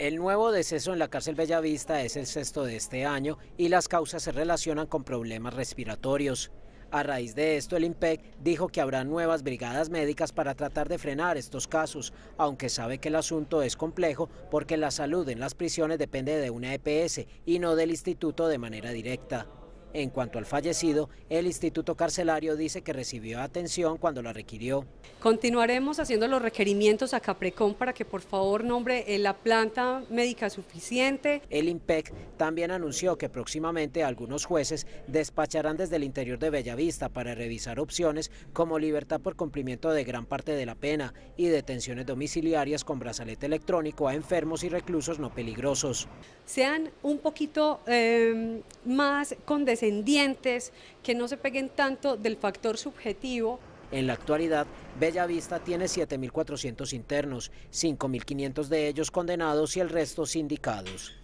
El nuevo deceso en la cárcel Bellavista es el sexto de este año y las causas se relacionan con problemas respiratorios. A raíz de esto, el IMPEC dijo que habrá nuevas brigadas médicas para tratar de frenar estos casos, aunque sabe que el asunto es complejo porque la salud en las prisiones depende de una EPS y no del instituto de manera directa. En cuanto al fallecido, el Instituto Carcelario dice que recibió atención cuando la requirió. Continuaremos haciendo los requerimientos a Caprecom para que por favor nombre eh, la planta médica suficiente. El IMPEC también anunció que próximamente algunos jueces despacharán desde el interior de Bellavista para revisar opciones como libertad por cumplimiento de gran parte de la pena y detenciones domiciliarias con brazalete electrónico a enfermos y reclusos no peligrosos. Sean un poquito em, más condescendientes descendientes, que no se peguen tanto del factor subjetivo. En la actualidad, Bellavista tiene 7.400 internos, 5.500 de ellos condenados y el resto sindicados.